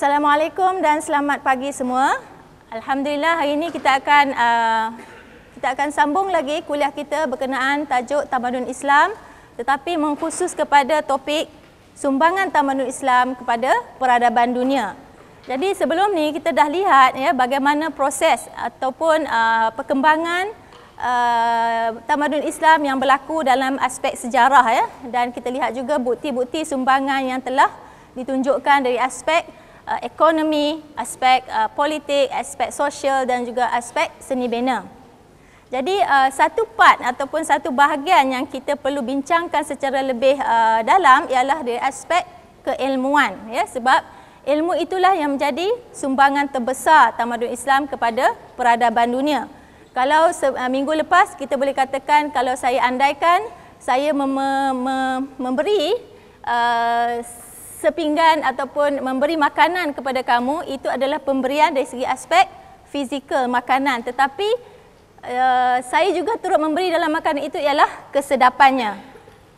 Assalamualaikum dan selamat pagi semua. Alhamdulillah hari ini kita akan uh, kita akan sambung lagi kuliah kita berkenaan tajuk Tamadun Islam tetapi mengkhusus kepada topik sumbangan Tamadun Islam kepada peradaban dunia. Jadi sebelum ni kita dah lihat ya bagaimana proses ataupun uh, perkembangan uh, tamadun Islam yang berlaku dalam aspek sejarah ya dan kita lihat juga bukti-bukti sumbangan yang telah ditunjukkan dari aspek uh, ekonomi, aspek uh, politik, aspek sosial dan juga aspek seni bina. Jadi uh, satu part ataupun satu bahagian yang kita perlu bincangkan secara lebih uh, dalam ialah dari aspek keilmuan ya sebab ilmu itulah yang menjadi sumbangan terbesar tamadun Islam kepada peradaban dunia. Kalau uh, minggu lepas kita boleh katakan kalau saya andaikan saya mem mem memberi uh, sepinggan ataupun memberi makanan kepada kamu itu adalah pemberian dari segi aspek fizikal makanan tetapi uh, saya juga turut memberi dalam makanan itu ialah kesedapannya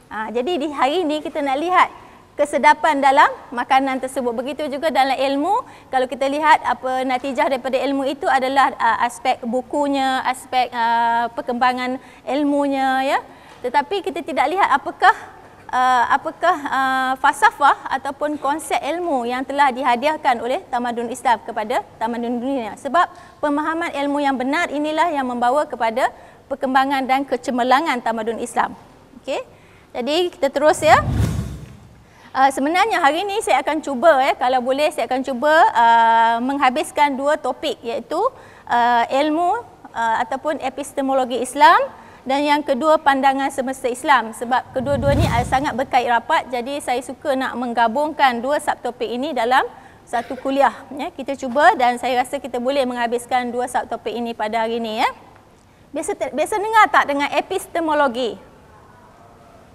ha, jadi di hari ini kita nak lihat kesedapan dalam makanan tersebut begitu juga dalam ilmu kalau kita lihat apa natijah daripada ilmu itu adalah uh, aspek bukunya aspek uh, perkembangan ilmunya ya tetapi kita tidak lihat apakah uh, apakah uh, falsafah ataupun konsep ilmu yang telah dihadiahkan oleh tamadun Islam kepada tamadun dunia sebab pemahaman ilmu yang benar inilah yang membawa kepada perkembangan dan kecemerlangan tamadun Islam okey jadi kita terus ya Uh, sebenarnya hari ini saya akan cuba ya eh, kalau boleh saya akan cuba uh, menghabiskan dua topik iaitu uh, ilmu uh, ataupun epistemologi Islam dan yang kedua pandangan semesta Islam sebab kedua-dua ni sangat berkait rapat jadi saya suka nak menggabungkan dua subtopik ini dalam satu kuliah ya kita cuba dan saya rasa kita boleh menghabiskan dua subtopik ini pada hari ini ya biasa biasa dengar tak dengan epistemologi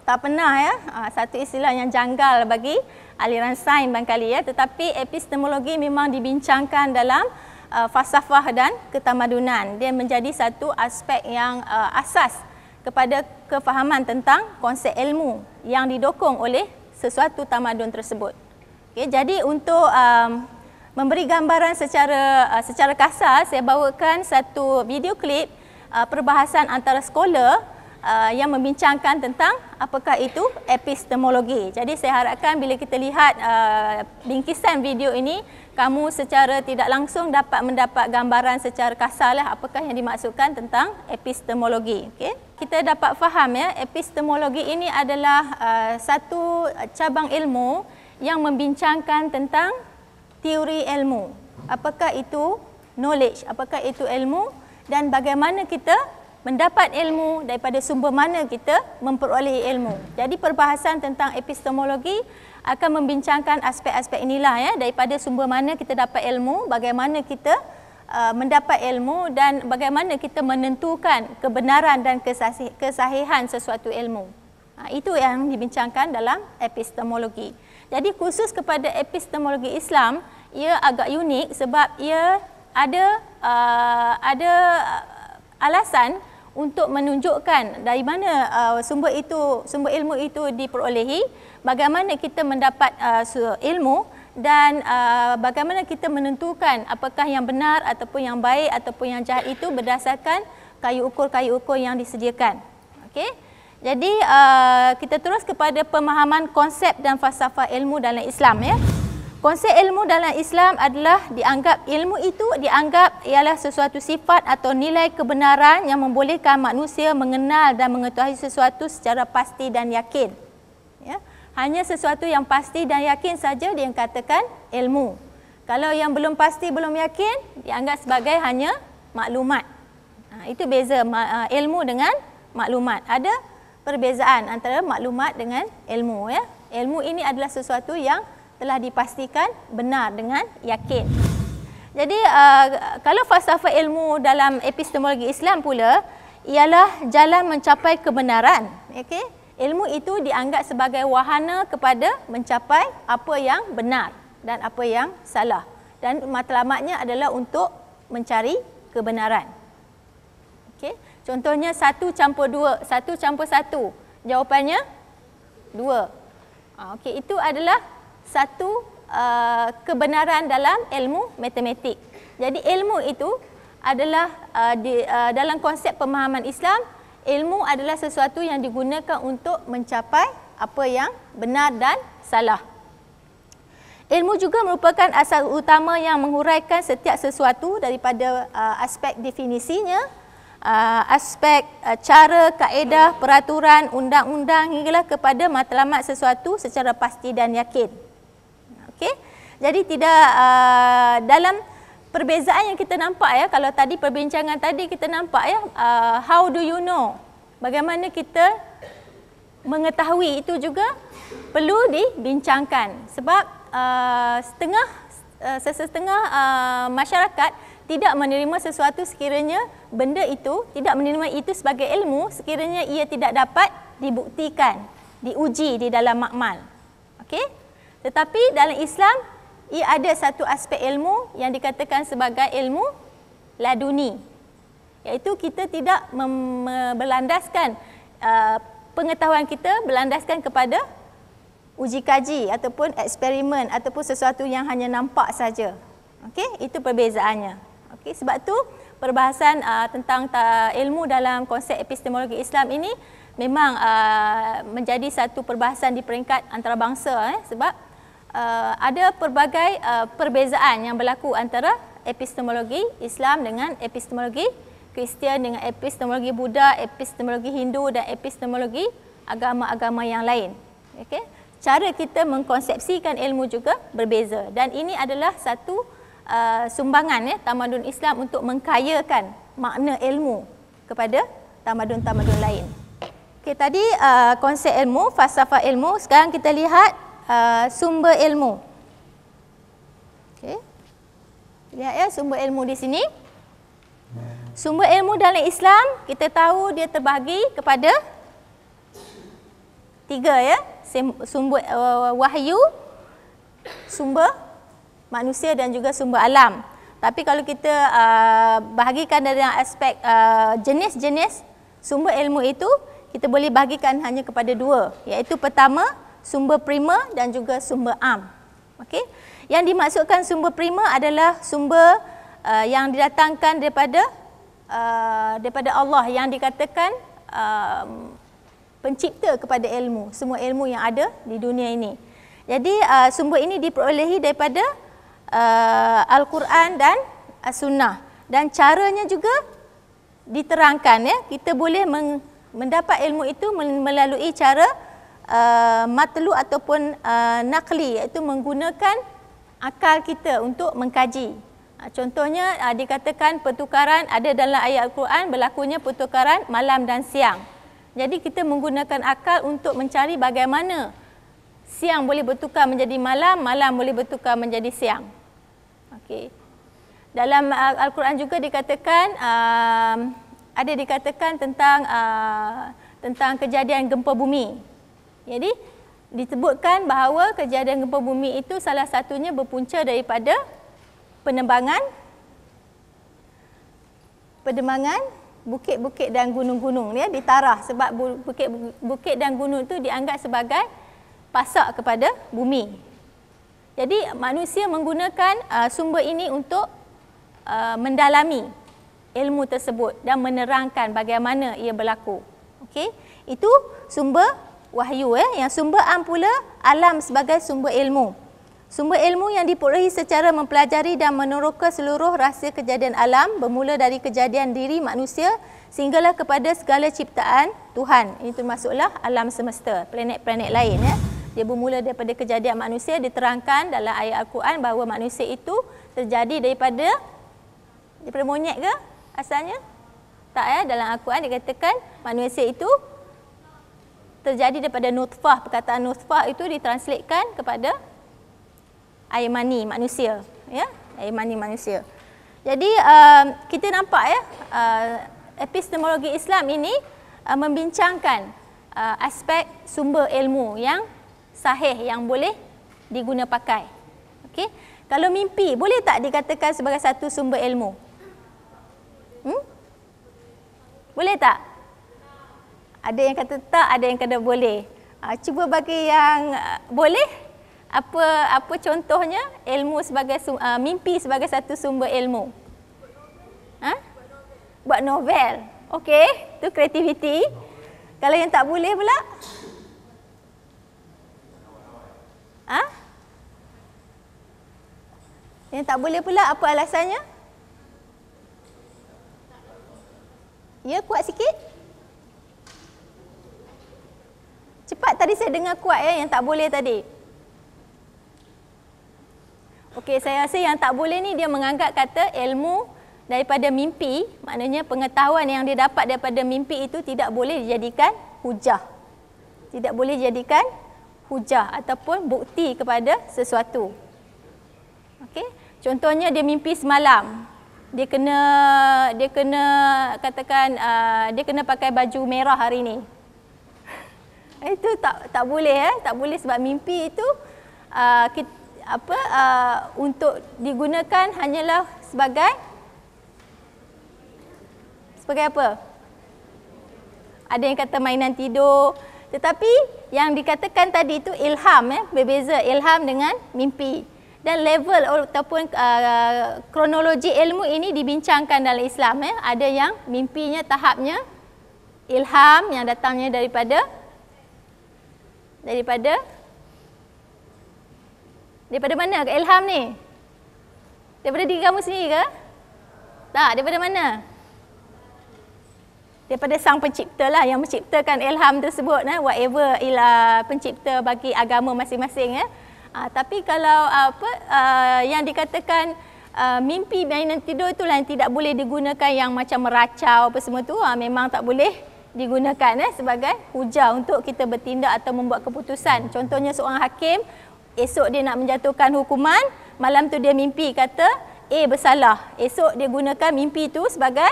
tak pernah ya ha, satu istilah yang janggal bagi aliran sains bangkali ya tetapi epistemologi memang dibincangkan dalam uh, falsafah dan ketamadunan. Dia menjadi satu aspek yang uh, asas kepada kefahaman tentang konsep ilmu yang didokong oleh sesuatu tamadun tersebut. Okay, jadi untuk um, memberi gambaran secara uh, secara kasar, saya bawakan satu video klip uh, perbahasan antara sekolah uh, yang membincangkan tentang apakah itu epistemologi. Jadi saya harapkan bila kita lihat uh, bingkisan video ini, kamu secara tidak langsung dapat mendapat gambaran secara kasarlah apakah yang dimaksudkan tentang epistemologi. Okay? Kita dapat faham ya, epistemologi ini adalah uh, satu cabang ilmu yang membincangkan tentang teori ilmu. Apakah itu knowledge, apakah itu ilmu dan bagaimana kita mendapat ilmu daripada sumber mana kita memperoleh ilmu. Jadi perbahasan tentang epistemologi akan membincangkan aspek-aspek inilah ya daripada sumber mana kita dapat ilmu, bagaimana kita uh, mendapat ilmu dan bagaimana kita menentukan kebenaran dan kesahih, kesahihan sesuatu ilmu. Ha, itu yang dibincangkan dalam epistemologi. Jadi khusus kepada epistemologi Islam, ia agak unik sebab ia ada uh, ada alasan untuk menunjukkan dari mana uh, sumber itu sumber ilmu itu diperolehi bagaimana kita mendapat uh, ilmu dan uh, bagaimana kita menentukan apakah yang benar ataupun yang baik ataupun yang jahat itu berdasarkan kayu ukur-kayu ukur yang disediakan okey jadi uh, kita terus kepada pemahaman konsep dan falsafah ilmu dalam Islam ya Konsep ilmu dalam Islam adalah dianggap ilmu itu dianggap ialah sesuatu sifat atau nilai kebenaran yang membolehkan manusia mengenal dan mengetahui sesuatu secara pasti dan yakin. Ya. Hanya sesuatu yang pasti dan yakin saja dia katakan ilmu. Kalau yang belum pasti, belum yakin, dianggap sebagai hanya maklumat. Ha, itu beza ha, ilmu dengan maklumat. Ada perbezaan antara maklumat dengan ilmu. Ya. Ilmu ini adalah sesuatu yang telah dipastikan benar dengan yakin. Jadi uh, kalau falsafah ilmu dalam epistemologi Islam pula ialah jalan mencapai kebenaran. Okey. Ilmu itu dianggap sebagai wahana kepada mencapai apa yang benar dan apa yang salah. Dan matlamatnya adalah untuk mencari kebenaran. Okey. Contohnya 1 campur 2, 1 campur 1. Jawapannya 2. Ah, okey, itu adalah satu uh, kebenaran dalam ilmu matematik. Jadi ilmu itu adalah uh, di, uh, dalam konsep pemahaman Islam, ilmu adalah sesuatu yang digunakan untuk mencapai apa yang benar dan salah. Ilmu juga merupakan asas utama yang menguraikan setiap sesuatu daripada uh, aspek definisinya, uh, aspek uh, cara, kaedah, peraturan, undang-undang hinggalah kepada matlamat sesuatu secara pasti dan yakin. Okey. Jadi tidak uh, dalam perbezaan yang kita nampak ya kalau tadi perbincangan tadi kita nampak ya uh, how do you know? Bagaimana kita mengetahui itu juga perlu dibincangkan sebab uh, setengah uh, setengah uh, masyarakat tidak menerima sesuatu sekiranya benda itu tidak menerima itu sebagai ilmu sekiranya ia tidak dapat dibuktikan diuji di dalam makmal okey tetapi dalam Islam, ia ada satu aspek ilmu yang dikatakan sebagai ilmu laduni. Iaitu kita tidak berlandaskan uh, pengetahuan kita berlandaskan kepada uji kaji ataupun eksperimen ataupun sesuatu yang hanya nampak saja. Okey, itu perbezaannya. Okey, sebab tu perbahasan uh, tentang ta, ilmu dalam konsep epistemologi Islam ini memang uh, menjadi satu perbahasan di peringkat antarabangsa eh sebab Uh, ada pelbagai uh, perbezaan yang berlaku antara epistemologi Islam dengan epistemologi Kristian dengan epistemologi Buddha, epistemologi Hindu dan epistemologi agama-agama yang lain. Okey. Cara kita mengkonsepsikan ilmu juga berbeza dan ini adalah satu uh, sumbangan ya tamadun Islam untuk mengkayakan makna ilmu kepada tamadun-tamadun lain. Okey, tadi uh, konsep ilmu, falsafah ilmu, sekarang kita lihat Uh, sumber ilmu. okay, Lihat ya sumber ilmu di sini. Sumber ilmu dalam Islam kita tahu dia terbagi kepada tiga ya. Sumber uh, wahyu, sumber manusia dan juga sumber alam. Tapi kalau kita uh, bahagikan dari aspek uh, jenis-jenis uh, sumber ilmu itu, kita boleh bahagikan hanya kepada dua, iaitu pertama sumber prima dan juga sumber am. Okey. Yang dimaksudkan sumber prima adalah sumber uh, yang didatangkan daripada uh, daripada Allah yang dikatakan uh, pencipta kepada ilmu, semua ilmu yang ada di dunia ini. Jadi uh, sumber ini diperolehi daripada uh, Al-Quran dan As-Sunnah dan caranya juga diterangkan ya. Kita boleh mendapat ilmu itu melalui cara uh, matlu ataupun uh, nakli iaitu menggunakan akal kita untuk mengkaji. Uh, contohnya uh, dikatakan pertukaran ada dalam ayat Al-Quran berlakunya pertukaran malam dan siang. Jadi kita menggunakan akal untuk mencari bagaimana siang boleh bertukar menjadi malam, malam boleh bertukar menjadi siang. Okey. Dalam uh, Al-Quran juga dikatakan um, ada dikatakan tentang uh, tentang kejadian gempa bumi. Jadi disebutkan bahawa kejadian gempa bumi itu salah satunya berpunca daripada penembangan pedemangan bukit-bukit dan gunung-gunung ya ditarah sebab bukit-bukit dan gunung itu dianggap sebagai pasak kepada bumi. Jadi manusia menggunakan uh, sumber ini untuk uh, mendalami ilmu tersebut dan menerangkan bagaimana ia berlaku. Okey, itu sumber wahyu eh yang sumber am alam sebagai sumber ilmu. Sumber ilmu yang diperolehi secara mempelajari dan meneroka seluruh rahsia kejadian alam bermula dari kejadian diri manusia sehinggalah kepada segala ciptaan Tuhan. Ini termasuklah alam semesta, planet-planet lain ya. Dia bermula daripada kejadian manusia diterangkan dalam ayat Al-Quran bahawa manusia itu terjadi daripada daripada monyet ke asalnya? Tak ya, dalam Al-Quran dikatakan manusia itu terjadi daripada nutfah. Perkataan nutfah itu ditranslatekan kepada air mani manusia. Ya? Air mani manusia. Jadi uh, kita nampak ya, uh, epistemologi Islam ini uh, membincangkan uh, aspek sumber ilmu yang sahih, yang boleh diguna pakai. Okay? Kalau mimpi, boleh tak dikatakan sebagai satu sumber ilmu? Hmm? Boleh tak? Ada yang kata tak, ada yang kata boleh. Ha, cuba bagi yang uh, boleh. Apa apa contohnya? Ilmu sebagai uh, mimpi sebagai satu sumber ilmu. Ha? Buat novel. Okey, tu kreativiti. Kalau yang tak boleh pula? Ha? Yang tak boleh pula apa alasannya? Ya kuat sikit. Cepat tadi saya dengar kuat ya yang tak boleh tadi. Okey, saya rasa yang tak boleh ni dia menganggap kata ilmu daripada mimpi, maknanya pengetahuan yang dia dapat daripada mimpi itu tidak boleh dijadikan hujah. Tidak boleh dijadikan hujah ataupun bukti kepada sesuatu. Okey, contohnya dia mimpi semalam. Dia kena dia kena katakan uh, dia kena pakai baju merah hari ini. Eh, itu tak tak boleh eh tak boleh sebab mimpi itu uh, kita, apa uh, untuk digunakan hanyalah sebagai sebagai apa ada yang kata mainan tidur tetapi yang dikatakan tadi itu ilham eh berbeza ilham dengan mimpi dan level ataupun uh, kronologi ilmu ini dibincangkan dalam Islam eh ada yang mimpinya tahapnya ilham yang datangnya daripada daripada daripada mana ke ilham ni? Daripada diri kamu sendiri ke? Tak, daripada mana? Daripada sang pencipta lah yang menciptakan ilham tersebut. Eh? Whatever ialah pencipta bagi agama masing-masing. Eh? Uh, tapi kalau uh, apa uh, yang dikatakan uh, mimpi mainan tidur itulah yang tidak boleh digunakan yang macam meracau apa semua tu. Uh, memang tak boleh digunakan eh, sebagai hujah untuk kita bertindak atau membuat keputusan. Contohnya seorang hakim, esok dia nak menjatuhkan hukuman, malam tu dia mimpi kata eh bersalah. Esok dia gunakan mimpi tu sebagai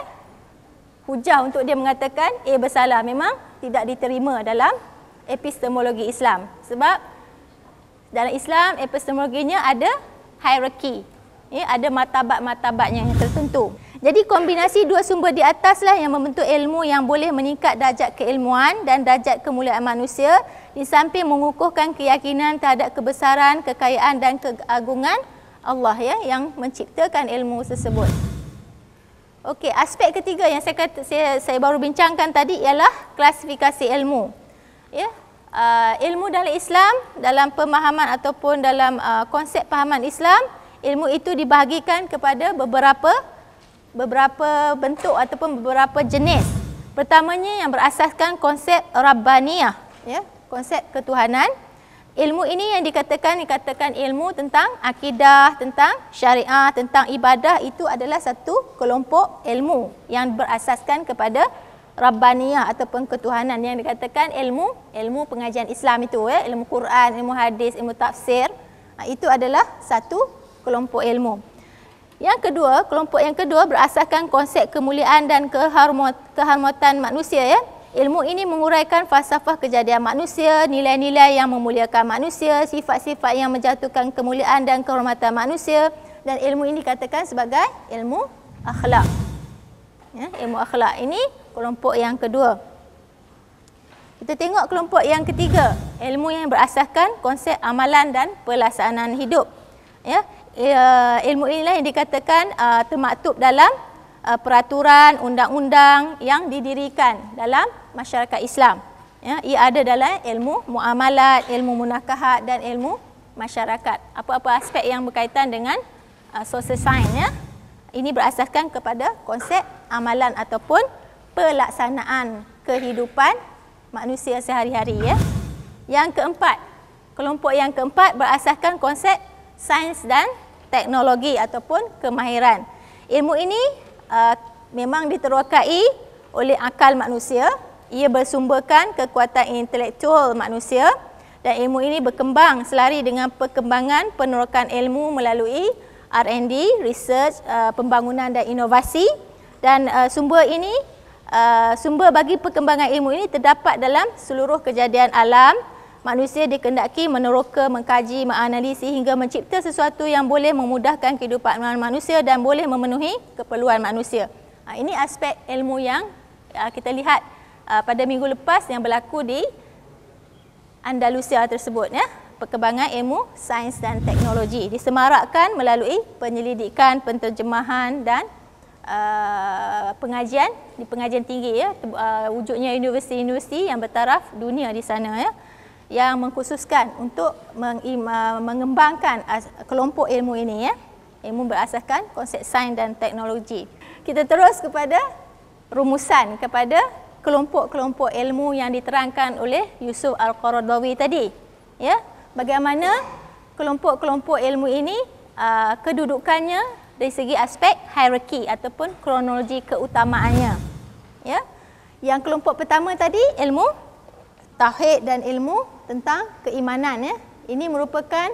hujah untuk dia mengatakan eh bersalah. Memang tidak diterima dalam epistemologi Islam. Sebab dalam Islam epistemologinya ada hierarki. Ya, ada martabat-martabatnya yang tertentu. Jadi kombinasi dua sumber di ataslah yang membentuk ilmu yang boleh meningkat darjat keilmuan dan darjat kemuliaan manusia di samping mengukuhkan keyakinan terhadap kebesaran, kekayaan dan keagungan Allah ya yang menciptakan ilmu tersebut. Okey, aspek ketiga yang saya, kata, saya saya baru bincangkan tadi ialah klasifikasi ilmu. Ya, uh, ilmu dalam Islam dalam pemahaman ataupun dalam uh, konsep pemahaman Islam, ilmu itu dibahagikan kepada beberapa beberapa bentuk ataupun beberapa jenis. Pertamanya yang berasaskan konsep Rabbaniyah, ya, konsep ketuhanan. Ilmu ini yang dikatakan dikatakan ilmu tentang akidah, tentang syariah, tentang ibadah itu adalah satu kelompok ilmu yang berasaskan kepada Rabbaniyah ataupun ketuhanan yang dikatakan ilmu, ilmu pengajian Islam itu, ya, ilmu Quran, ilmu hadis, ilmu tafsir. Ha, itu adalah satu kelompok ilmu. Yang kedua, kelompok yang kedua berasaskan konsep kemuliaan dan keharmatan manusia ya. Ilmu ini menguraikan falsafah kejadian manusia, nilai-nilai yang memuliakan manusia, sifat-sifat yang menjatuhkan kemuliaan dan kehormatan manusia dan ilmu ini dikatakan sebagai ilmu akhlak. Ya, ilmu akhlak ini kelompok yang kedua. Kita tengok kelompok yang ketiga, ilmu yang berasaskan konsep amalan dan pelaksanaan hidup. Ya, uh, ilmu inilah yang dikatakan uh, termaktub dalam uh, peraturan undang-undang yang didirikan dalam masyarakat Islam. Ya, ia ada dalam ilmu muamalat, ilmu munakahat dan ilmu masyarakat. Apa-apa aspek yang berkaitan dengan uh, social science. Ya. Ini berasaskan kepada konsep amalan ataupun pelaksanaan kehidupan manusia sehari-hari. Ya. Yang keempat, kelompok yang keempat berasaskan konsep sains dan teknologi ataupun kemahiran. Ilmu ini uh, memang diterokai oleh akal manusia. Ia bersumberkan kekuatan intelektual manusia dan ilmu ini berkembang selari dengan perkembangan penerokan ilmu melalui R&D, research, uh, pembangunan dan inovasi. Dan uh, sumber ini, uh, sumber bagi perkembangan ilmu ini terdapat dalam seluruh kejadian alam, manusia dikendaki meneroka, mengkaji, menganalisi hingga mencipta sesuatu yang boleh memudahkan kehidupan manusia dan boleh memenuhi keperluan manusia. Ha, ini aspek ilmu yang ha, kita lihat ha, pada minggu lepas yang berlaku di Andalusia tersebut ya. Perkembangan ilmu sains dan teknologi disemarakkan melalui penyelidikan, penterjemahan dan uh, pengajian di pengajian tinggi ya, uh, wujudnya universiti-universiti yang bertaraf dunia di sana ya. Uh, yang mengkhususkan untuk uh, mengembangkan kelompok ilmu ini ya ilmu berasaskan konsep sains dan teknologi kita terus kepada rumusan kepada kelompok-kelompok ilmu yang diterangkan oleh Yusuf Al-Qaradawi tadi ya bagaimana kelompok-kelompok ilmu ini uh, kedudukannya dari segi aspek hierarki ataupun kronologi keutamaannya ya yang kelompok pertama tadi ilmu tauhid dan ilmu tentang keimanan. Ya. Ini merupakan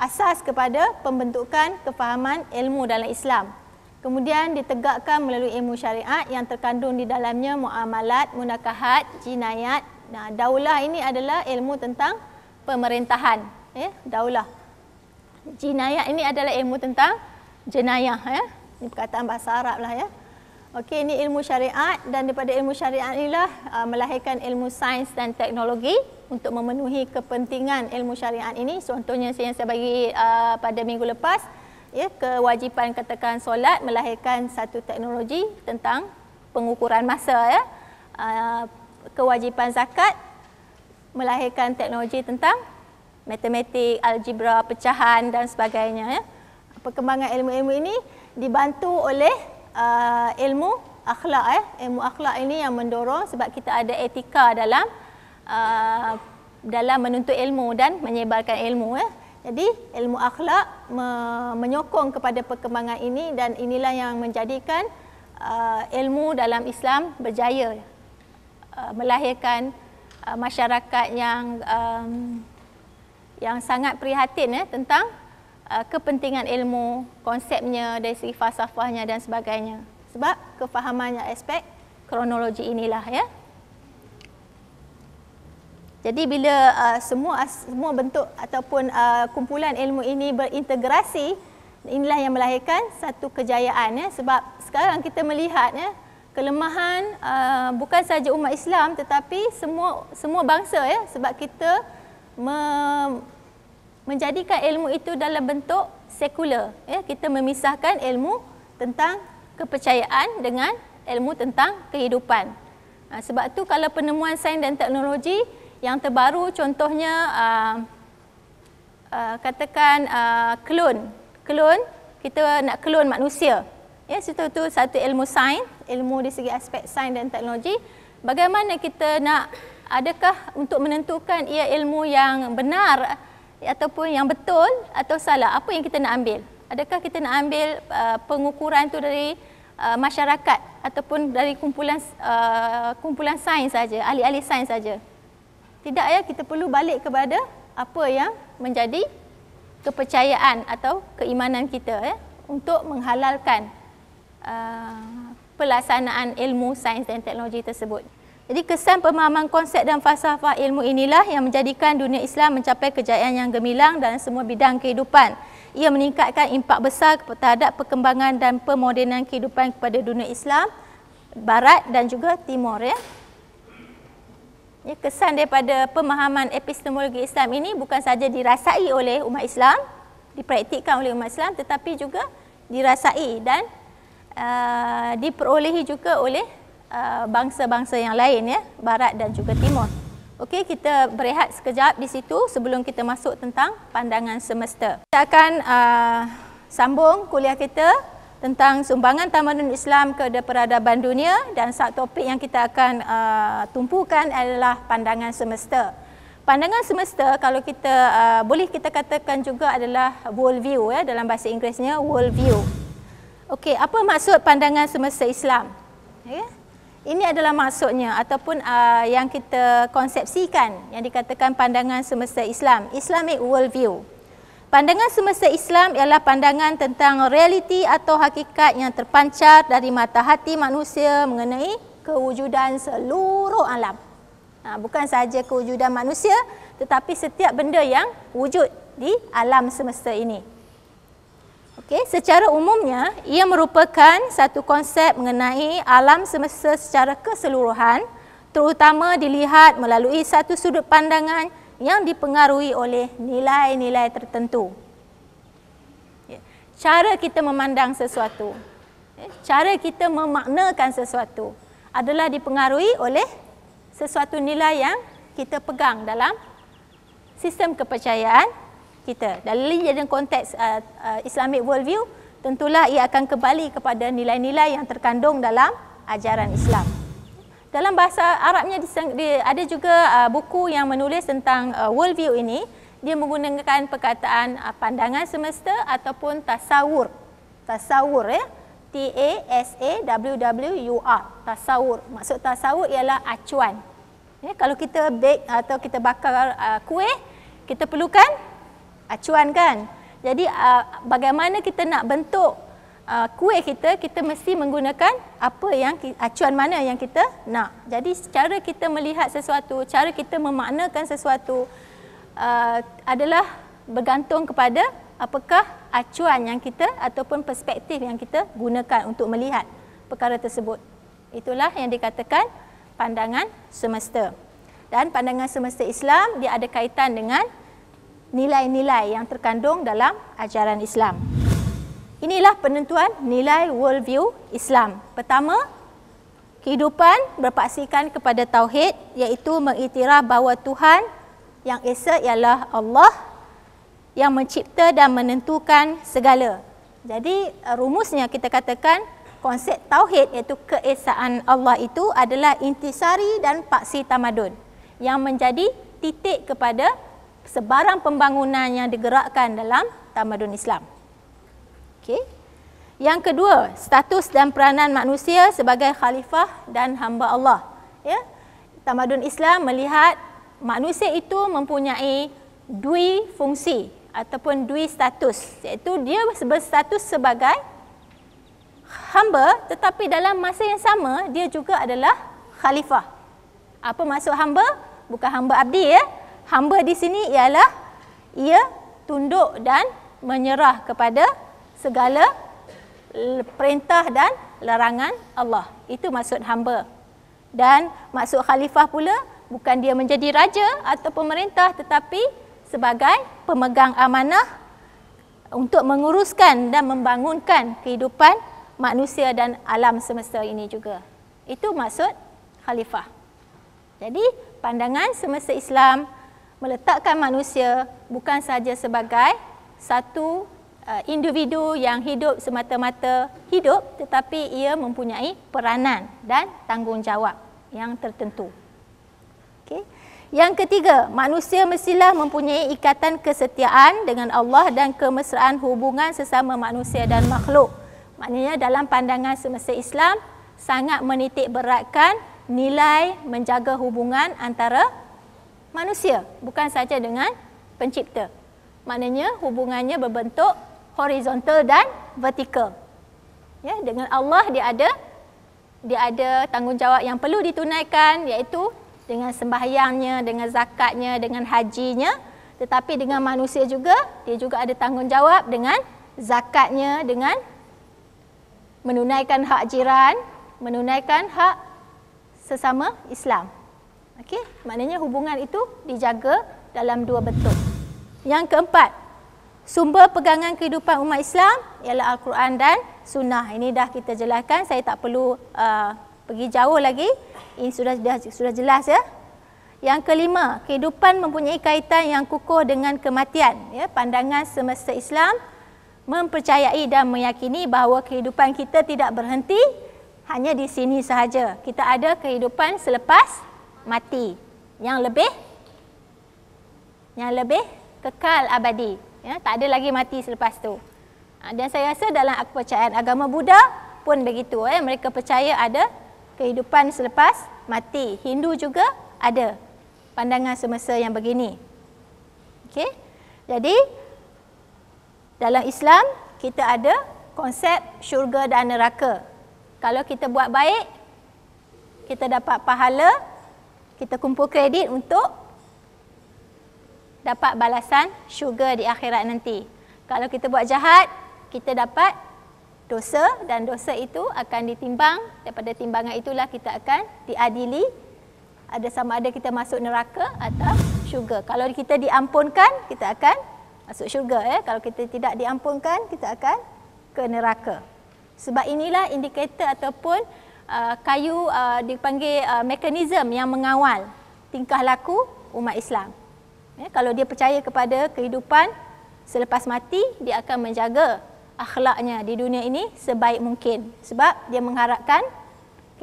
asas kepada pembentukan kefahaman ilmu dalam Islam. Kemudian ditegakkan melalui ilmu syariat yang terkandung di dalamnya muamalat, munakahat, jinayat. Nah, daulah ini adalah ilmu tentang pemerintahan. Ya. Daulah. Jinayat ini adalah ilmu tentang jenayah. Ya. Ini perkataan bahasa Arab lah ya. Okey, ini ilmu syariat dan daripada ilmu syariat inilah uh, melahirkan ilmu sains dan teknologi untuk memenuhi kepentingan ilmu syariat ini. Contohnya yang saya bagi uh, pada minggu lepas, ya, kewajipan katakan solat melahirkan satu teknologi tentang pengukuran masa. Ya. Uh, kewajipan zakat melahirkan teknologi tentang matematik, algebra, pecahan dan sebagainya. Ya. Perkembangan ilmu-ilmu ini dibantu oleh uh, ilmu akhlak eh ilmu akhlak ini yang mendorong sebab kita ada etika dalam uh, dalam menuntut ilmu dan menyebarkan ilmu eh jadi ilmu akhlak me- menyokong kepada perkembangan ini dan inilah yang menjadikan uh, ilmu dalam Islam berjaya uh, melahirkan uh, masyarakat yang um, yang sangat prihatin eh tentang uh, kepentingan ilmu, konsepnya dari segi falsafahnya dan sebagainya. Sebab kefahamannya aspek kronologi inilah ya. Jadi bila uh, semua semua bentuk ataupun uh, kumpulan ilmu ini berintegrasi inilah yang melahirkan satu kejayaan ya sebab sekarang kita melihat ya kelemahan uh, bukan saja umat Islam tetapi semua semua bangsa ya sebab kita me, menjadikan ilmu itu dalam bentuk sekular. Ya, kita memisahkan ilmu tentang kepercayaan dengan ilmu tentang kehidupan. Ha, sebab tu kalau penemuan sains dan teknologi yang terbaru contohnya aa, ah, aa, ah, katakan klon. Ah, klon, kita nak klon manusia. Ya, situ tu satu ilmu sains, ilmu di segi aspek sains dan teknologi. Bagaimana kita nak, adakah untuk menentukan ia ilmu yang benar ataupun yang betul atau salah apa yang kita nak ambil adakah kita nak ambil uh, pengukuran tu dari uh, masyarakat ataupun dari kumpulan uh, kumpulan sains saja ahli-ahli sains saja tidak ya kita perlu balik kepada apa yang menjadi kepercayaan atau keimanan kita ya untuk menghalalkan uh, pelaksanaan ilmu sains dan teknologi tersebut jadi kesan pemahaman konsep dan falsafah ilmu inilah yang menjadikan dunia Islam mencapai kejayaan yang gemilang dalam semua bidang kehidupan. Ia meningkatkan impak besar terhadap perkembangan dan pemodenan kehidupan kepada dunia Islam, Barat dan juga Timur. Ya. Ya, kesan daripada pemahaman epistemologi Islam ini bukan saja dirasai oleh umat Islam, dipraktikkan oleh umat Islam tetapi juga dirasai dan uh, diperolehi juga oleh Uh, bangsa-bangsa yang lain ya, barat dan juga timur. Okey, kita berehat sekejap di situ sebelum kita masuk tentang pandangan semesta. Kita akan uh, sambung kuliah kita tentang sumbangan tamadun Islam kepada peradaban dunia dan topik yang kita akan uh, tumpukan adalah pandangan semesta. Pandangan semesta kalau kita uh, boleh kita katakan juga adalah world view ya dalam bahasa Inggerisnya world view. Okey, apa maksud pandangan semesta Islam? Okay. Ya? Ini adalah maksudnya ataupun uh, yang kita konsepsikan yang dikatakan pandangan semesta Islam, Islamic worldview. Pandangan semesta Islam ialah pandangan tentang realiti atau hakikat yang terpancar dari mata hati manusia mengenai kewujudan seluruh alam. Ha, bukan sahaja kewujudan manusia tetapi setiap benda yang wujud di alam semesta ini. Okey, secara umumnya ia merupakan satu konsep mengenai alam semesta secara keseluruhan, terutama dilihat melalui satu sudut pandangan yang dipengaruhi oleh nilai-nilai tertentu. Ya, cara kita memandang sesuatu, ya, cara kita memaknakan sesuatu adalah dipengaruhi oleh sesuatu nilai yang kita pegang dalam sistem kepercayaan kita. Dalam dalam konteks uh, uh, Islamic worldview, tentulah ia akan kembali kepada nilai-nilai yang terkandung dalam ajaran Islam. Dalam bahasa Arabnya ada juga uh, buku yang menulis tentang uh, worldview ini. Dia menggunakan perkataan uh, pandangan semesta ataupun tasawur. Tasawur ya. T-A-S-A-W-W-U-R. Tasawur. Maksud tasawur ialah acuan. Ya, kalau kita bake atau kita bakar uh, kuih, kita perlukan acuan kan. Jadi uh, bagaimana kita nak bentuk uh, kuih kita, kita mesti menggunakan apa yang acuan mana yang kita nak. Jadi cara kita melihat sesuatu, cara kita memaknakan sesuatu uh, adalah bergantung kepada apakah acuan yang kita ataupun perspektif yang kita gunakan untuk melihat perkara tersebut. Itulah yang dikatakan pandangan semesta. Dan pandangan semesta Islam dia ada kaitan dengan nilai-nilai yang terkandung dalam ajaran Islam. Inilah penentuan nilai worldview Islam. Pertama, kehidupan berpaksikan kepada Tauhid iaitu mengiktiraf bahawa Tuhan yang Esa ialah Allah yang mencipta dan menentukan segala. Jadi eh, rumusnya kita katakan konsep Tauhid iaitu keesaan Allah itu adalah intisari dan paksi tamadun yang menjadi titik kepada sebarang pembangunan yang digerakkan dalam tamadun Islam. Okey. Yang kedua, status dan peranan manusia sebagai khalifah dan hamba Allah. Ya. Tamadun Islam melihat manusia itu mempunyai dua fungsi ataupun dua status iaitu dia berstatus sebagai hamba tetapi dalam masa yang sama dia juga adalah khalifah. Apa maksud hamba? Bukan hamba abdi ya hamba di sini ialah ia tunduk dan menyerah kepada segala perintah dan larangan Allah. Itu maksud hamba. Dan maksud khalifah pula bukan dia menjadi raja atau pemerintah tetapi sebagai pemegang amanah untuk menguruskan dan membangunkan kehidupan manusia dan alam semesta ini juga. Itu maksud khalifah. Jadi pandangan semesta Islam meletakkan manusia bukan saja sebagai satu uh, individu yang hidup semata-mata hidup tetapi ia mempunyai peranan dan tanggungjawab yang tertentu. Okey. Yang ketiga, manusia mestilah mempunyai ikatan kesetiaan dengan Allah dan kemesraan hubungan sesama manusia dan makhluk. Maknanya dalam pandangan semasa Islam sangat menitik beratkan nilai menjaga hubungan antara manusia bukan saja dengan pencipta. Maknanya hubungannya berbentuk horizontal dan vertikal. Ya, dengan Allah dia ada dia ada tanggungjawab yang perlu ditunaikan iaitu dengan sembahyangnya, dengan zakatnya, dengan hajinya, tetapi dengan manusia juga dia juga ada tanggungjawab dengan zakatnya, dengan menunaikan hak jiran, menunaikan hak sesama Islam. Okey, maknanya hubungan itu dijaga dalam dua bentuk. Yang keempat, sumber pegangan kehidupan umat Islam ialah Al-Quran dan Sunnah. Ini dah kita jelaskan, saya tak perlu uh, pergi jauh lagi. Ini sudah, sudah sudah jelas ya. Yang kelima, kehidupan mempunyai kaitan yang kukuh dengan kematian. Ya, pandangan semesta Islam mempercayai dan meyakini bahawa kehidupan kita tidak berhenti hanya di sini sahaja. Kita ada kehidupan selepas mati. Yang lebih yang lebih kekal abadi. Ya, tak ada lagi mati selepas tu. Ha, dan saya rasa dalam kepercayaan agama Buddha pun begitu. Eh. Mereka percaya ada kehidupan selepas mati. Hindu juga ada pandangan semasa yang begini. Okay. Jadi, dalam Islam, kita ada konsep syurga dan neraka. Kalau kita buat baik, kita dapat pahala kita kumpul kredit untuk dapat balasan syurga di akhirat nanti. Kalau kita buat jahat, kita dapat dosa dan dosa itu akan ditimbang. Daripada timbangan itulah kita akan diadili ada sama ada kita masuk neraka atau syurga. Kalau kita diampunkan, kita akan masuk syurga. Eh? Ya. Kalau kita tidak diampunkan, kita akan ke neraka. Sebab inilah indikator ataupun Uh, kayu uh, dipanggil uh, mekanisme yang mengawal tingkah laku umat Islam. Ya, kalau dia percaya kepada kehidupan selepas mati, dia akan menjaga akhlaknya di dunia ini sebaik mungkin. Sebab dia mengharapkan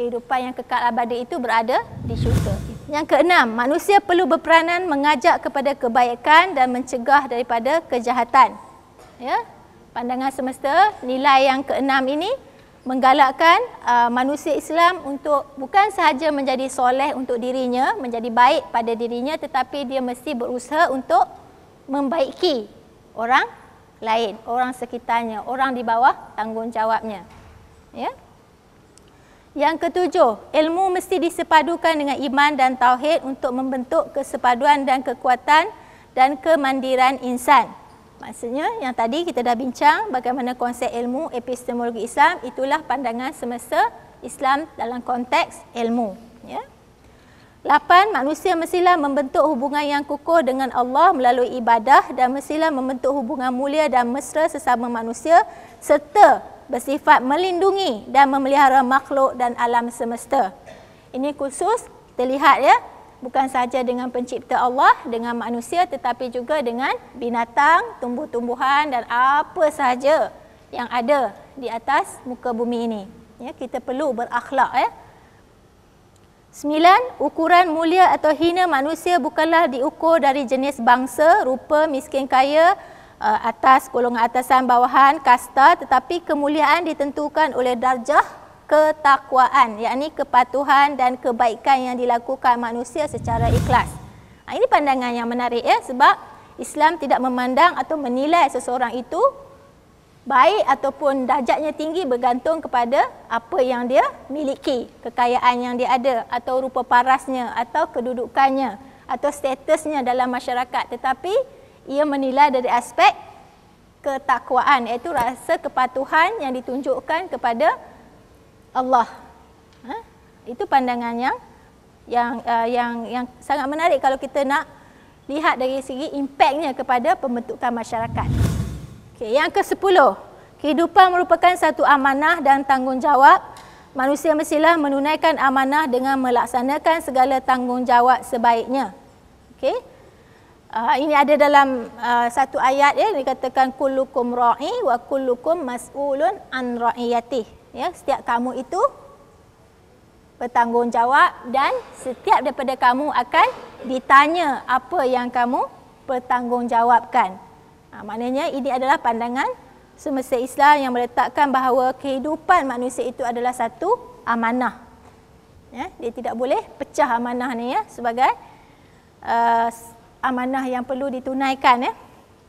kehidupan yang kekal abadi itu berada di syurga. Yang keenam, manusia perlu berperanan mengajak kepada kebaikan dan mencegah daripada kejahatan. Ya? Pandangan semesta, nilai yang keenam ini menggalakkan uh, manusia Islam untuk bukan sahaja menjadi soleh untuk dirinya, menjadi baik pada dirinya tetapi dia mesti berusaha untuk membaiki orang lain, orang sekitarnya, orang di bawah tanggungjawabnya. Ya. Yang ketujuh, ilmu mesti disepadukan dengan iman dan tauhid untuk membentuk kesepaduan dan kekuatan dan kemandiran insan. Maksudnya yang tadi kita dah bincang bagaimana konsep ilmu epistemologi Islam itulah pandangan semasa Islam dalam konteks ilmu. Ya. Lapan, manusia mestilah membentuk hubungan yang kukuh dengan Allah melalui ibadah dan mestilah membentuk hubungan mulia dan mesra sesama manusia serta bersifat melindungi dan memelihara makhluk dan alam semesta. Ini khusus terlihat ya bukan sahaja dengan pencipta Allah, dengan manusia tetapi juga dengan binatang, tumbuh-tumbuhan dan apa sahaja yang ada di atas muka bumi ini. Ya, kita perlu berakhlak ya. Sembilan, ukuran mulia atau hina manusia bukanlah diukur dari jenis bangsa, rupa, miskin kaya, eh, atas, golongan atasan, bawahan, kasta tetapi kemuliaan ditentukan oleh darjah ketakwaan, yakni kepatuhan dan kebaikan yang dilakukan manusia secara ikhlas. Ha, ini pandangan yang menarik ya sebab Islam tidak memandang atau menilai seseorang itu baik ataupun dajatnya tinggi bergantung kepada apa yang dia miliki, kekayaan yang dia ada atau rupa parasnya atau kedudukannya atau statusnya dalam masyarakat tetapi ia menilai dari aspek ketakwaan iaitu rasa kepatuhan yang ditunjukkan kepada Allah. Ha? Itu pandangan yang yang uh, yang yang sangat menarik kalau kita nak lihat dari segi impaknya kepada pembentukan masyarakat. Okay, yang ke-10, kehidupan merupakan satu amanah dan tanggungjawab. Manusia mestilah menunaikan amanah dengan melaksanakan segala tanggungjawab sebaiknya. Okay. Uh, ini ada dalam uh, satu ayat ya dikatakan kulukum roi wa kulukum mas'ulun an roiyati. Ya, setiap kamu itu bertanggungjawab dan setiap daripada kamu akan ditanya apa yang kamu bertanggungjawabkan. Ha, maknanya ini adalah pandangan semasa Islam yang meletakkan bahawa kehidupan manusia itu adalah satu amanah. Ya, dia tidak boleh pecah amanah ini ya, sebagai uh, amanah yang perlu ditunaikan. Ya.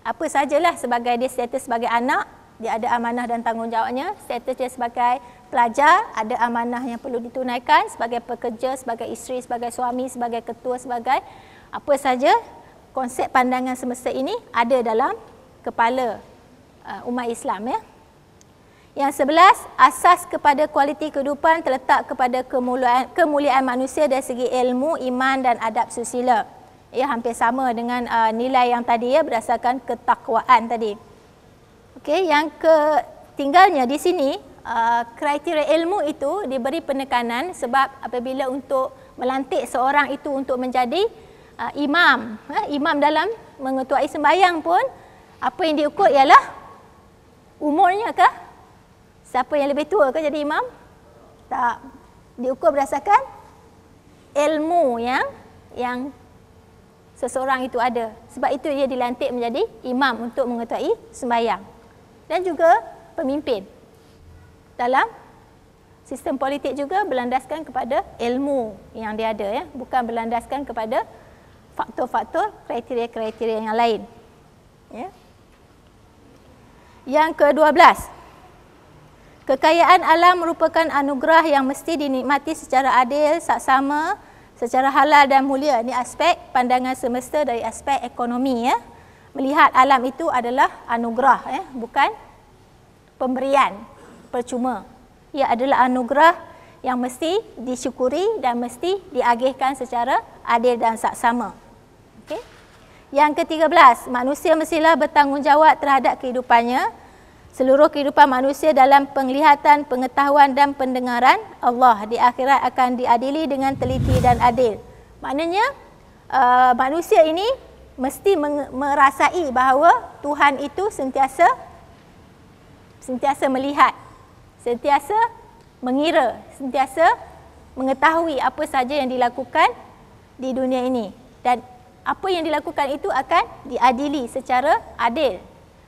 Apa sajalah sebagai dia status sebagai anak, dia ada amanah dan tanggungjawabnya status dia sebagai pelajar ada amanah yang perlu ditunaikan sebagai pekerja sebagai isteri sebagai suami sebagai ketua sebagai apa saja konsep pandangan semesta ini ada dalam kepala uh, umat Islam ya yang sebelas, asas kepada kualiti kehidupan terletak kepada kemuliaan, kemuliaan manusia dari segi ilmu, iman dan adab susila. Ia hampir sama dengan uh, nilai yang tadi ya berdasarkan ketakwaan tadi. Okey, yang ke tinggalnya di sini uh, kriteria ilmu itu diberi penekanan sebab apabila untuk melantik seorang itu untuk menjadi uh, imam, uh, imam dalam mengetuai sembahyang pun apa yang diukur ialah umurnya ke? Siapa yang lebih tua ke jadi imam? Tak. Diukur berdasarkan ilmu yang yang seseorang itu ada. Sebab itu ia dilantik menjadi imam untuk mengetahui sembahyang dan juga pemimpin dalam sistem politik juga berlandaskan kepada ilmu yang dia ada ya bukan berlandaskan kepada faktor-faktor kriteria-kriteria yang lain ya yang ke-12 kekayaan alam merupakan anugerah yang mesti dinikmati secara adil saksama secara halal dan mulia Ini aspek pandangan semesta dari aspek ekonomi ya melihat alam itu adalah anugerah eh bukan pemberian percuma ia adalah anugerah yang mesti disyukuri dan mesti diagihkan secara adil dan saksama okey yang ke-13 manusia mestilah bertanggungjawab terhadap kehidupannya seluruh kehidupan manusia dalam penglihatan pengetahuan dan pendengaran Allah di akhirat akan diadili dengan teliti dan adil maknanya uh, manusia ini mesti merasai bahawa Tuhan itu sentiasa sentiasa melihat, sentiasa mengira, sentiasa mengetahui apa saja yang dilakukan di dunia ini dan apa yang dilakukan itu akan diadili secara adil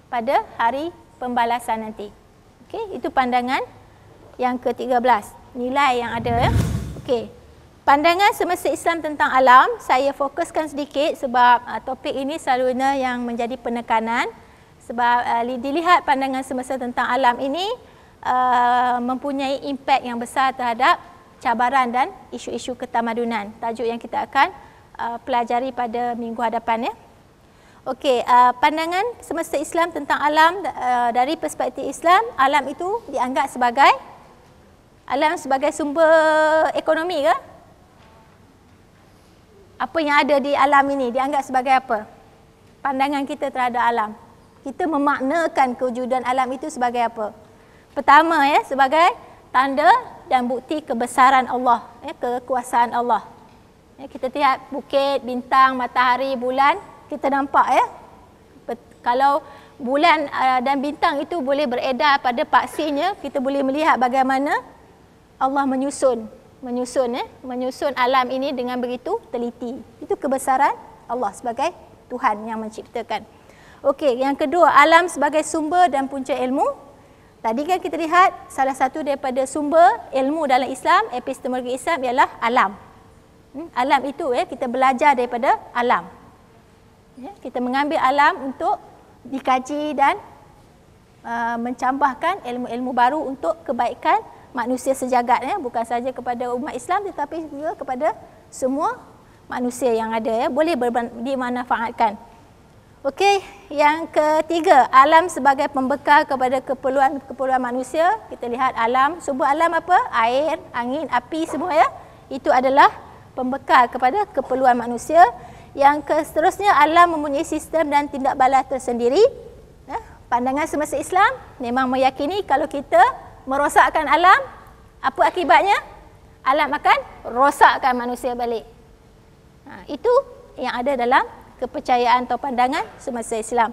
pada hari pembalasan nanti. Okey, itu pandangan yang ke-13. Nilai yang ada ya. Okey pandangan semasa Islam tentang alam saya fokuskan sedikit sebab uh, topik ini selalunya yang menjadi penekanan sebab uh, dilihat pandangan semasa tentang alam ini uh, mempunyai impak yang besar terhadap cabaran dan isu-isu ketamadunan tajuk yang kita akan uh, pelajari pada minggu hadapan ya okey uh, pandangan semasa Islam tentang alam uh, dari perspektif Islam alam itu dianggap sebagai alam sebagai sumber ekonomi ke apa yang ada di alam ini dianggap sebagai apa? Pandangan kita terhadap alam. Kita memaknakan kewujudan alam itu sebagai apa? Pertama ya, sebagai tanda dan bukti kebesaran Allah, ya, kekuasaan Allah. Ya, kita lihat bukit, bintang, matahari, bulan, kita nampak ya. Kalau bulan uh, dan bintang itu boleh beredar pada paksinya, kita boleh melihat bagaimana Allah menyusun menyusun eh menyusun alam ini dengan begitu teliti. Itu kebesaran Allah sebagai Tuhan yang menciptakan. Okey, yang kedua alam sebagai sumber dan punca ilmu. Tadi kan kita lihat salah satu daripada sumber ilmu dalam Islam, epistemologi Islam ialah alam. Hmm, alam itu ya kita belajar daripada alam. Ya, kita mengambil alam untuk dikaji dan uh, mencambahkan ilmu-ilmu baru untuk kebaikan manusia sejagat ya bukan saja kepada umat Islam tetapi juga kepada semua manusia yang ada ya boleh dimanfaatkan. Okey, yang ketiga, alam sebagai pembekal kepada keperluan-keperluan manusia. Kita lihat alam, semua alam apa? Air, angin, api semua ya. Itu adalah pembekal kepada keperluan manusia. Yang seterusnya, alam mempunyai sistem dan tindak balas tersendiri. Ya. Pandangan semasa Islam memang meyakini kalau kita merosakkan alam, apa akibatnya? Alam akan rosakkan manusia balik. Ha, itu yang ada dalam kepercayaan atau pandangan semasa Islam.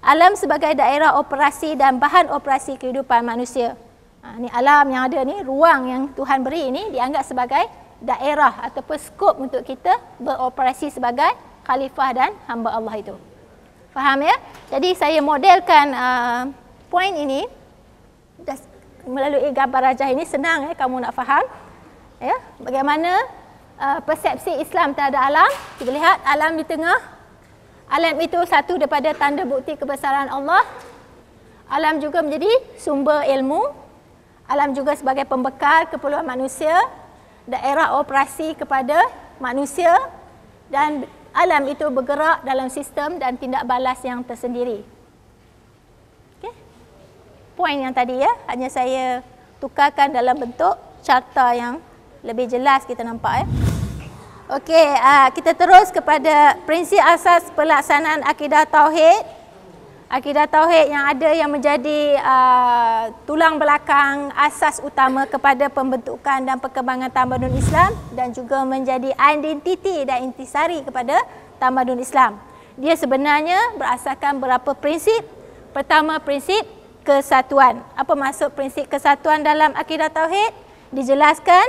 Alam sebagai daerah operasi dan bahan operasi kehidupan manusia. Ha, ini alam yang ada ni, ruang yang Tuhan beri ini dianggap sebagai daerah ataupun skop untuk kita beroperasi sebagai khalifah dan hamba Allah itu. Faham ya? Jadi saya modelkan uh, poin ini melalui gambar rajah ini senang eh kamu nak faham. Ya, bagaimana uh, persepsi Islam terhadap alam? Kita lihat alam di tengah. Alam itu satu daripada tanda bukti kebesaran Allah. Alam juga menjadi sumber ilmu. Alam juga sebagai pembekal keperluan manusia, daerah operasi kepada manusia dan alam itu bergerak dalam sistem dan tindak balas yang tersendiri poin yang tadi ya hanya saya tukarkan dalam bentuk carta yang lebih jelas kita nampak ya. Okey, ah, kita terus kepada prinsip asas pelaksanaan akidah tauhid. Akidah tauhid yang ada yang menjadi aa, ah, tulang belakang asas utama kepada pembentukan dan perkembangan tamadun Islam dan juga menjadi identiti dan intisari kepada tamadun Islam. Dia sebenarnya berasaskan beberapa prinsip? Pertama prinsip kesatuan. Apa maksud prinsip kesatuan dalam akidah tauhid? Dijelaskan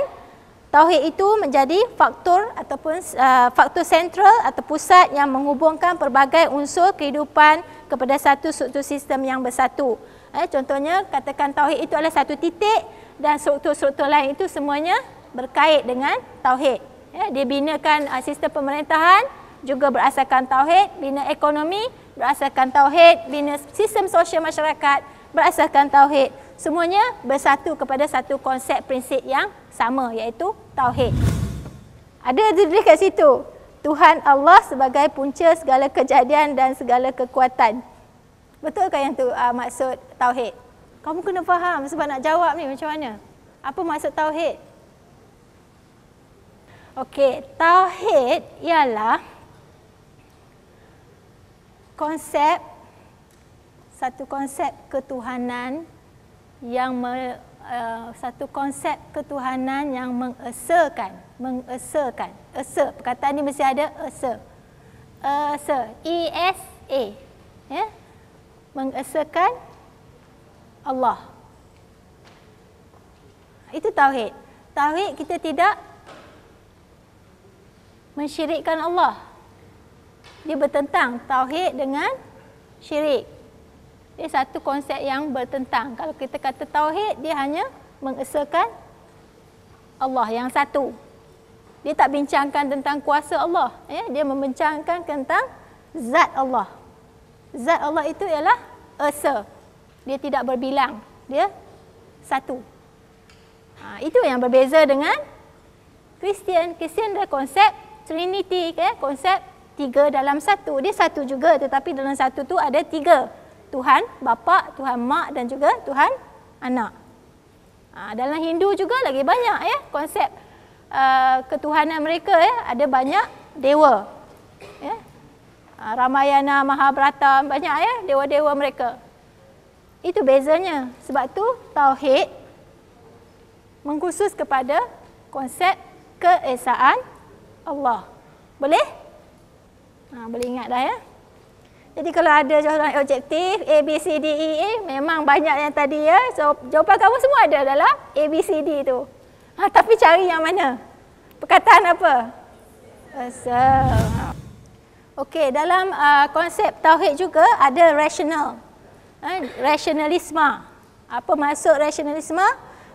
tauhid itu menjadi faktor ataupun uh, faktor sentral atau pusat yang menghubungkan pelbagai unsur kehidupan kepada satu struktur sistem yang bersatu. Eh, contohnya katakan tauhid itu adalah satu titik dan struktur-struktur lain itu semuanya berkait dengan tauhid. Eh, dia binakan uh, sistem pemerintahan juga berasaskan tauhid, bina ekonomi berasaskan tauhid, bina sistem sosial masyarakat berasaskan tauhid. Semuanya bersatu kepada satu konsep prinsip yang sama iaitu tauhid. Ada di kat situ. Tuhan Allah sebagai punca segala kejadian dan segala kekuatan. Betul ke yang tu uh, maksud tauhid? Kamu kena faham sebab nak jawab ni macam mana? Apa maksud tauhid? Okey, tauhid ialah konsep satu konsep ketuhanan yang me, uh, satu konsep ketuhanan yang mengesakan, mengesakan. Esa, perkataan ni mesti ada esa. Esa, E S A. Ya. Mengesakan Allah. Itu tauhid. Tauhid kita tidak mensyirikkan Allah. Dia bertentang tauhid dengan syirik. Ini satu konsep yang bertentang. Kalau kita kata tauhid, dia hanya mengesahkan Allah yang satu. Dia tak bincangkan tentang kuasa Allah. Ya? Dia membincangkan tentang zat Allah. Zat Allah itu ialah esa. Dia tidak berbilang. Dia satu. Ha, itu yang berbeza dengan Kristian. Kristian ada konsep Trinity. Kan? Konsep tiga dalam satu. Dia satu juga tetapi dalam satu tu ada Tiga. Tuhan bapa, Tuhan mak dan juga Tuhan anak. Ha, dalam Hindu juga lagi banyak ya konsep uh, ketuhanan mereka ya ada banyak dewa. Ya. Ha, Ramayana, Mahabharata banyak ya dewa-dewa mereka. Itu bezanya. Sebab tu tauhid mengkhusus kepada konsep keesaan Allah. Boleh? Ha, boleh ingat dah ya. Jadi kalau ada soalan objektif A B C D E A eh, memang banyak yang tadi ya. So jawapan kamu semua ada dalam A B C D tu. Ha, tapi cari yang mana? Perkataan apa? Awesome. Okey, dalam uh, konsep tauhid juga ada rational. Ha, rationalisma. Apa maksud rasionalisme?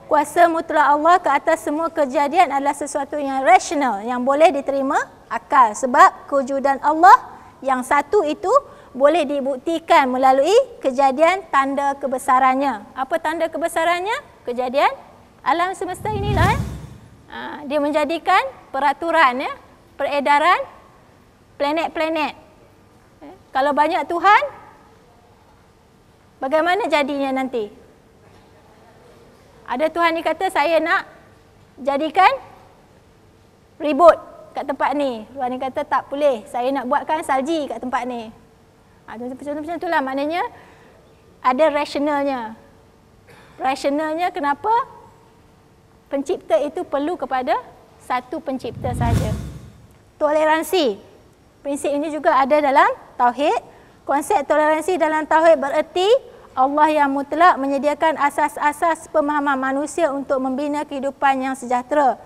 Kuasa mutlak Allah ke atas semua kejadian adalah sesuatu yang rational yang boleh diterima akal sebab kewujudan Allah yang satu itu boleh dibuktikan melalui kejadian tanda kebesarannya. Apa tanda kebesarannya? Kejadian alam semesta inilah. Ya. Dia menjadikan peraturan, ya, peredaran planet-planet. Eh, kalau banyak Tuhan, bagaimana jadinya nanti? Ada Tuhan yang kata saya nak jadikan ribut kat tempat ni. Tuhan yang kata tak boleh, saya nak buatkan salji kat tempat ni. Ada ha, contoh macam lah maknanya ada rasionalnya. Rasionalnya kenapa pencipta itu perlu kepada satu pencipta saja. Toleransi. Prinsip ini juga ada dalam tauhid. Konsep toleransi dalam tauhid bererti Allah yang mutlak menyediakan asas-asas pemahaman manusia untuk membina kehidupan yang sejahtera.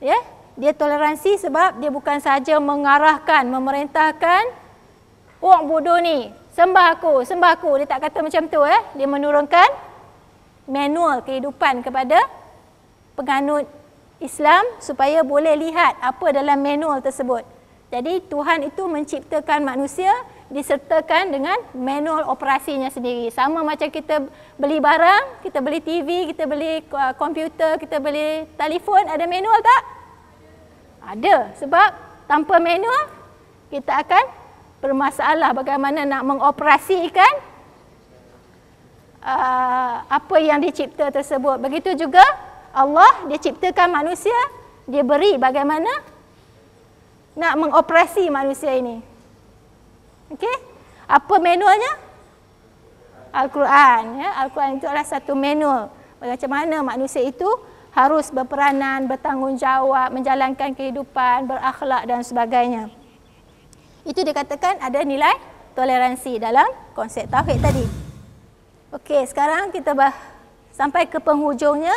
Ya, dia toleransi sebab dia bukan saja mengarahkan, memerintahkan Orang bodoh ni. Sembah aku, sembah aku. Dia tak kata macam tu eh. Dia menurunkan manual kehidupan kepada penganut Islam supaya boleh lihat apa dalam manual tersebut. Jadi Tuhan itu menciptakan manusia disertakan dengan manual operasinya sendiri. Sama macam kita beli barang, kita beli TV, kita beli uh, komputer, kita beli telefon, ada manual tak? Ada. Sebab tanpa manual kita akan bermasalah bagaimana nak mengoperasikan uh, apa yang dicipta tersebut. Begitu juga Allah dia ciptakan manusia, dia beri bagaimana nak mengoperasi manusia ini. Okey? Apa manualnya? Al-Quran. Ya? Al-Quran itu adalah satu manual. Macam mana manusia itu harus berperanan, bertanggungjawab, menjalankan kehidupan, berakhlak dan sebagainya. Itu dikatakan ada nilai toleransi dalam konsep tauhid tadi. Okey, sekarang kita bah sampai ke penghujungnya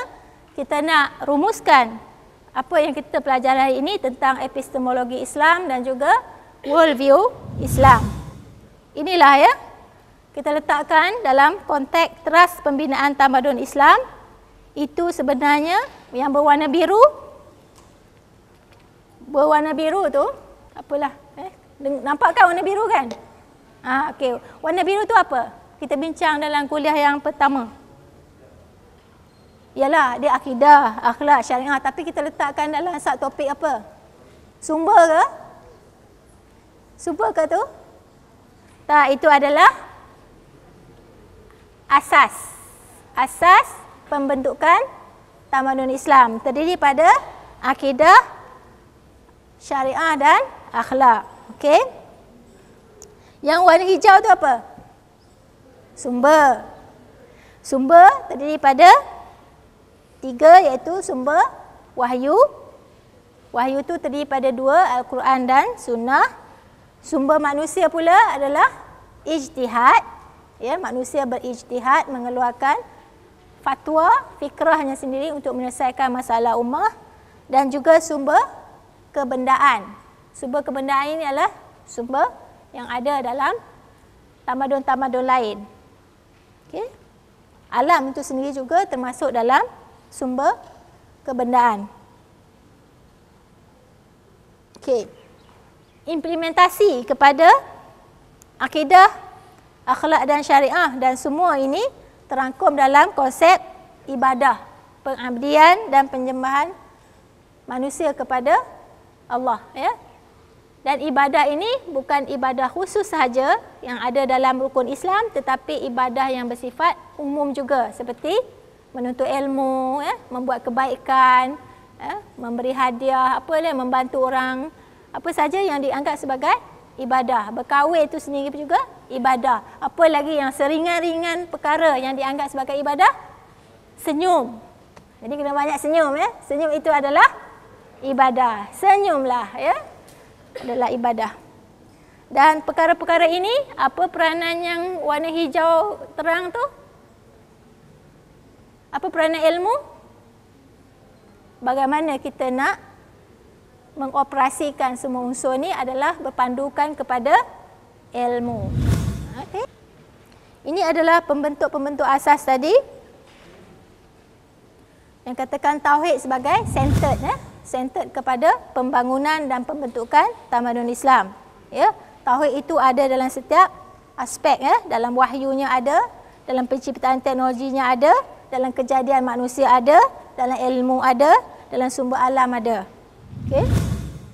kita nak rumuskan apa yang kita pelajari hari ini tentang epistemologi Islam dan juga world view Islam. Inilah ya kita letakkan dalam konteks teras pembinaan tamadun Islam itu sebenarnya yang berwarna biru berwarna biru tu apalah Nampak kan warna biru kan? Ha, ah, okay. Warna biru tu apa? Kita bincang dalam kuliah yang pertama. Yalah, dia akidah, akhlak, syariah. Tapi kita letakkan dalam sub topik apa? Sumber ke? Sumber ke tu? Tak, itu adalah asas. Asas pembentukan tamadun Islam. Terdiri pada akidah, syariah dan akhlak. Okey. Yang warna hijau tu apa? Sumber. Sumber terdiri pada tiga iaitu sumber wahyu. Wahyu tu terdiri pada dua, Al-Quran dan Sunnah. Sumber manusia pula adalah ijtihad. Ya, manusia berijtihad mengeluarkan fatwa, fikrahnya sendiri untuk menyelesaikan masalah umat. Dan juga sumber kebendaan sumber kebenaran ini adalah sumber yang ada dalam tamadun-tamadun lain. Okey. Alam itu sendiri juga termasuk dalam sumber kebendaan. Okey. Implementasi kepada akidah, akhlak dan syariah dan semua ini terangkum dalam konsep ibadah, pengabdian dan penyembahan manusia kepada Allah, ya. Dan ibadah ini bukan ibadah khusus sahaja yang ada dalam rukun Islam tetapi ibadah yang bersifat umum juga seperti menuntut ilmu, ya, membuat kebaikan, ya, memberi hadiah, apa lagi membantu orang, apa saja yang dianggap sebagai ibadah. Berkahwin itu sendiri juga ibadah. Apa lagi yang seringan-ringan perkara yang dianggap sebagai ibadah? Senyum. Jadi kena banyak senyum. Ya. Senyum itu adalah ibadah. Senyumlah. Ya adalah ibadah. Dan perkara-perkara ini, apa peranan yang warna hijau terang tu? Apa peranan ilmu? Bagaimana kita nak mengoperasikan semua unsur ini adalah berpandukan kepada ilmu. Okay. Ini adalah pembentuk-pembentuk asas tadi. Yang katakan Tauhid sebagai centered. Eh? centered kepada pembangunan dan pembentukan tamadun Islam. Ya, tauhid itu ada dalam setiap aspek ya, dalam wahyunya ada, dalam penciptaan teknologinya ada, dalam kejadian manusia ada, dalam ilmu ada, dalam sumber alam ada. Okey.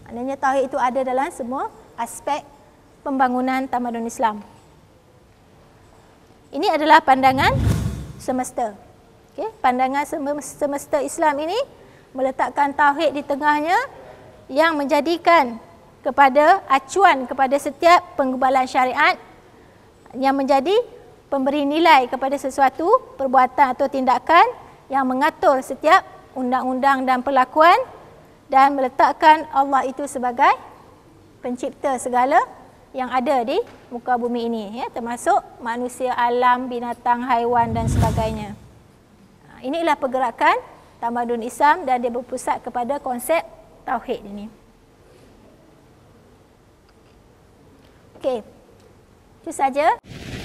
Maknanya tauhid itu ada dalam semua aspek pembangunan tamadun Islam. Ini adalah pandangan semesta. Okay, pandangan semesta Islam ini meletakkan tauhid di tengahnya yang menjadikan kepada acuan kepada setiap penggubalan syariat yang menjadi pemberi nilai kepada sesuatu perbuatan atau tindakan yang mengatur setiap undang-undang dan perlakuan dan meletakkan Allah itu sebagai pencipta segala yang ada di muka bumi ini ya termasuk manusia alam binatang haiwan dan sebagainya ha, inilah pergerakan tamadun Islam dan dia berpusat kepada konsep tauhid ini. Okey. Itu saja.